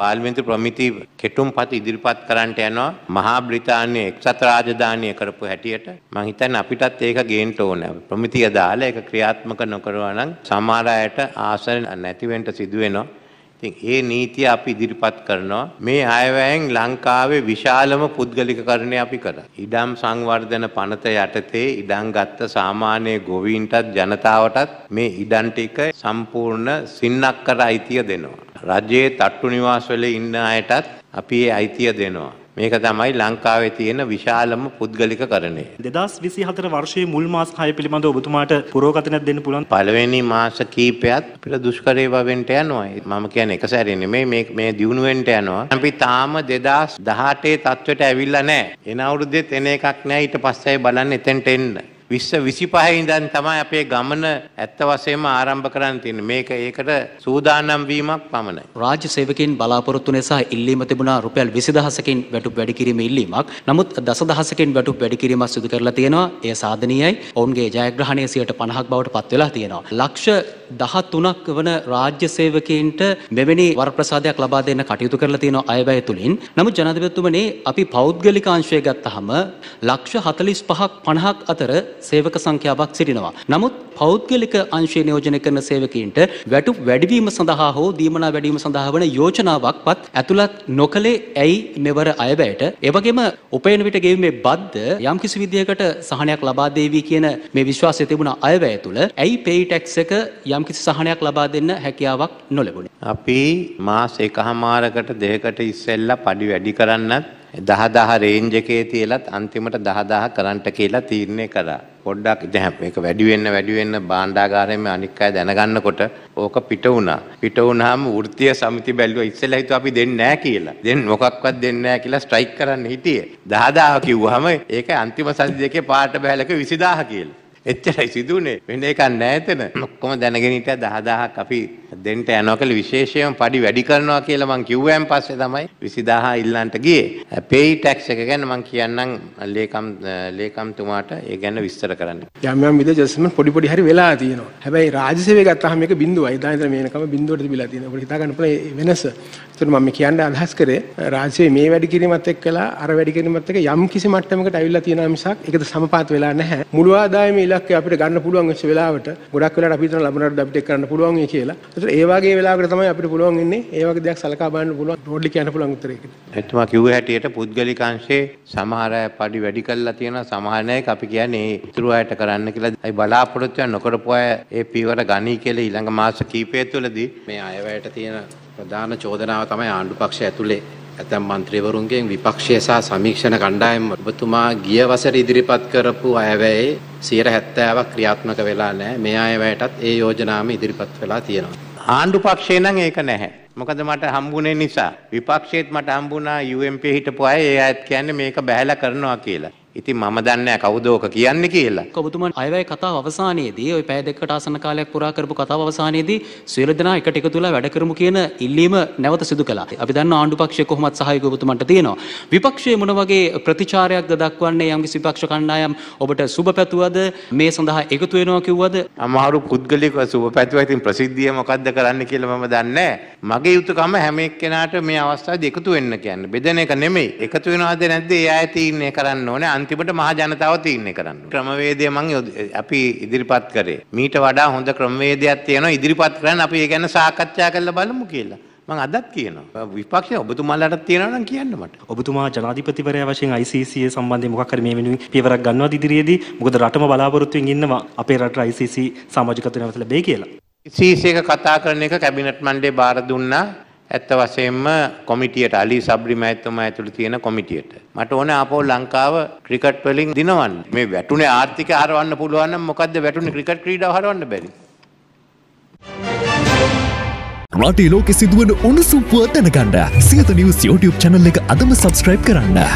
පාර්ලිමේන්තු ප්‍රමිති කෙටුම්පත් ඉදිරිපත් කරන්නට යනවා මහා බ්‍රිතාන්‍ය එක්සත් රාජධානිය කරපු හැටියට මම හිතන්නේ අපිටත් ඒක ගේන්න ඕන. ප්‍රමිතිය දාලා ඒක ක්‍රියාත්මක නොකරනවා නම් සමහර අයට ආසන නැති වෙන්න සිදු වෙනවා. ඉතින් ඒ නීතිය අපි ඉදිරිපත් කරනවා. මේ අයවැයෙන් ලංකාවේ විශාලම පුද්ගලිකකරණය අපි කරා. ඉඩම් සංවර්ධන පනත යටතේ ඉඩම් ගත්ත සාමාන්‍ය ගොවීන්ටත් ජනතාවටත් මේ ඉඩම් ටික සම්පූර්ණ සින්නක් කර අයිතිය දෙනවා. රජයේ තට්ටු නිවාස වල ඉන්න අයටත් අපි ඒ අයිතිය දෙනවා. මේක තමයි ලංකාවේ තියෙන විශාලම පුද්ගලිකකරණය. 2024 වර්ෂයේ මුල් මාස 6 පිළිබඳව ඔබතුමාට පුරෝගතනක් දෙන්න පුළුවන්. පළවෙනි මාස කිහිපයත් අපිට දුෂ්කරේ භවෙන්ට යනවා. මම කියන්නේ එක සැරේ නෙමෙයි මේ මේ දියුණුවෙන්ට යනවා. අපි තාම 2018 තත්වයට ඇවිල්ලා නැහැ. එන අවුරුද්දෙත් එන එකක් නැහැ. ඊට පස්සේ බලන්න එතෙන්ට එන්න. විශ්ස විසිපහහින්දන් තමයි අපේ ගමන ඇත්ත වසේම ආරම්භ කරන්න තින්න මේක ඒකට සූදානම් වීමක් පමණයි. රාජ්‍ය සේවකින් බලාපොරොත්තු නිසා ඉල්ලීම තිබුණා රුපියල් විසිදහසකින් වැටු වැඩිකිරීම ඉල්ලීමක් නමුත් දසදහසකින් වැටු වැඩිකිරීමක් සිදු කරලා තියෙනවා එය සාධනීයයි ඔවුන්ගේ ජයග්‍රහණය සියට පණහක් බවට පත්වෙලා තියෙනවා. ලක්ෂ දහතුනක් වන රාජ්‍ය සේවකයින්ට මෙවැනි වරප්‍රසාදයක් ලබා දෙන්න කටයුතු කරලා තියෙනවා අයවැය තුලින්. නමුත් ජනාධිපතිතුමනි අපි පෞද්ගලික අංශය ගත්තහම ලක්ෂ 45ක් 50ක් අතර සේවක සංඛ්‍යාවක් සිටිනවා. නමුත් පෞද්ගලික අංශය නියෝජනය කරන සේවකීන්ට වැටු වැඩිවීම සඳහා හෝ දීමනා වැඩිවීම සඳහා වන යෝජනාවක්වත් ඇතුළත් නොකලේ ඇයි මෙවර අයවැයට. එවගේම උපයන විට ගෙවීමේ බද්ද යම්කිසි විදියකට සහනයක් ලබා දෙවි කියන මේ විශ්වාසය තිබුණ අයවැය තුළ ඇයි පේයි ටැක්ස් එක යම්කිසි සහනයක් ලබා දෙන්න හැකියාවක් නොලැබුණේ. අපි මාස එකහමාරකට දෙකකට ඉස්සෙල්ලා පඩි වැඩි කරන්නත් දහදාහ රේන්ජ් එකේ තියලත් අන්තිමට දහදාහ කරන්ට් කියලා තීරණය කළා. පොඩ්ඩක් දැන් මේක වැඩි වෙන්න වැඩි වෙන්න භාණ්ඩාගාරයෙන් මේ අනික් අය දැනගන්නකොට ඕක පිට වුණා. පිට වුණාම වෘත්තීය සමිති බැලුවා ඉස්සෙල්ලා හිතුවා අපි දෙන්නේ නැහැ කියලා. දැන් මොකක්වත් දෙන්නේ නැහැ කියලා ස්ට්‍රයික් කරන්න හිටියේ. දහදාහ කිව්වහම ඒක අන්තිම සති දෙකේ පාට බැලක 20000 කියලා. එච්චරයි සිදුනේ වෙන එකක් නෑ එතන ඔක්කොම දැනගෙන හිටියා 10000ක් අපි දෙන්න යනවා කියලා විශේෂයෙන් පඩි වැඩි කරනවා කියලා මං කිව්වයන් පස්සේ තමයි 20000 ඉල්ලන්ට ගියේ පේයි ටැක්ස් එක ගැන මං කියන්නම් ලේකම් ලේකම්තුමාට ඒ ගැන විස්තර කරන්න යම් යම් විදිහ ජස්මන් පොඩි පොඩි හරි වෙලා තියෙනවා හැබැයි රාජ්‍ය සේවය ගත්තාම මේක බිඳුවයි ඉදා ඉඳලා මේනකම බිඳුවට තිබිලා තියෙනවා ඔබට හිතා ගන්න පුළුවන් වෙනස ඒතර මම කියන්න අදහස් කරේ රාජ්‍යයේ මේ වැඩි කිරීමත් එක්කලා අර වැඩි කිරීමත් එක්ක යම් කිසි මට්ටමකට අවිල්ලා තියෙනවා මිසක් ඒකද සමපාත වෙලා නැහැ මුළු ආදායමේ ඉලක්කය අපිට ගන්න පුළුවන් වෙච්ච වෙලාවට ගොඩක් වෙලාවට අපි හිතන ලැබුණාට අපිට කරන්න පුළුවන් වෙයි කියලා. ඒතර ඒ වගේ වෙලාවකට තමයි අපිට පුළුවන් ඉන්නේ ඒ වගේ දෙයක් සලකා බලන්න පුළුවන් ටෝට්ලි කියන්න පුළුවන් උත්තරයකට. එතුමා කිව්ව හැටියට පුද්ගලික අංශේ සමහර අය පඩි වැඩි කරලා තියෙනවා සමහර අයක අපි කියන්නේ ඉතුරු අයට කරන්න කියලා. අයි බලාපොරොත්තු වෙන නොකරපු අය ඒ පියවර ගනී කියලා ඊළඟ මාස කිහිපය තුළදී මේ අයවැයට තියෙන ප්‍රධාන චෝදනාව තමයි ආණ්ඩු පක්ෂය ඇතුලේ ඇතැම් මන්ත්‍රීවරුන්ගෙන් විපක්ෂය සහ සමීක්ෂණ කණ්ඩායම් ඔබතුමා ගිය වසර ඉදිරිපත් කරපු අයවැයේ 70ක් ක්‍රියාත්මක වෙලා නැහැ. මේ අය වැයටත් ඒ යෝජනාවම ඉදිරිපත් වෙලා තියෙනවා. ආණ්ඩු පක්ෂේ නම් ඒක නැහැ. මොකද මට හම්බුනේ නිසා විපක්ෂයේත් මට හම්බුණා UMP හිටපු අය ඒ අයත් කියන්නේ මේක බැහැලා කරනවා කියලා. ඉතින් මම දන්නේ කවුදෝක කියන්නේ කියලා. ඔබතුමන් අයවැය කතාව අවසානයේදී ওই පැය දෙකකට ආසන කාලයක් පුරා කරපු කතාව අවසානයේදී සියලු දෙනා එකට එකතු වෙලා වැඩ කරමු කියන ඉල්ලීම නැවත සිදු කළා. අපි දන්නවා ආණ්ඩු පක්ෂය කොහොමත් සහායක ඔබතුමන්ට තියෙනවා. විපක්ෂයේ මොන වගේ ප්‍රතිචාරයක්ද දක්වන්නේ යම්කිසි විපක්ෂ කණ්ඩායම් ඔබට සුබ පැතුවද මේ සඳහා එකතු වෙනවා කිව්වද? අමාරු පුද්ගලිකව සුබ පැතුවා. ඉතින් ප්‍රසිද්ධිය මොකද්ද කරන්න කියලා මම දන්නේ මගේ යුතුයකම හැම එක්කෙනාට මේ අවස්ථාවේදී එකතු වෙන්න කියන්නේ. බෙදෙන එක නෙමෙයි. එකතු වෙනවද නැද්ද ඒ අය තීරණය කරන්න ඕනේ. අන්තිමට මහ ජනතාව තීරණය කරන්න. ක්‍රමවේදය මං අපි ඉදිරිපත් කරේ. මීට වඩා හොඳ ක්‍රමවේදයක් තියෙනවා ඉදිරිපත් කරන්න අපි ඒ ගැන සාකච්ඡා කරලා බලමු කියලා. මං අදත් කියනවා විපක්ෂ ඔබතුමාලට තියෙනවා නම් කියන්න මට. ඔබතුමා ජනාධිපතිවරයා වශයෙන් ICC සම්බන්ධයෙන් මොකක් හරි මේ වෙනුවෙන් පියවරක් ගන්නවද ඉදිරියේදී? මොකද රටම බලාපොරොත්තුෙන් ඉන්නවා අපේ රට ICC සමාජිකත්වය නැවතලා බෑ කියලා. ICC එක කතා කරන එක කැබිනට් මණ්ඩලේ බාර දුන්නා. ඇත්ත වශයෙන්ම කොමිටියට අලි සබ්රි මැතිතුමා ඇතුළු තියෙන කොමිටියට මට ඕනේ ආපහු ලංකාව ක්‍රිකට් වලින් දිනවන්න මේ වැටුනේ ආර්ථිකය හරවන්න පුළුවන් නම් මොකද්ද වැටුනේ ක්‍රිකට් ක්‍රීඩාව හරවන්න බැරි රටේ ලෝකෙ සිදුවන උණුසුම් පුව දැනගන්න සියත නිවුස් YouTube channel එක අදම subscribe කරන්න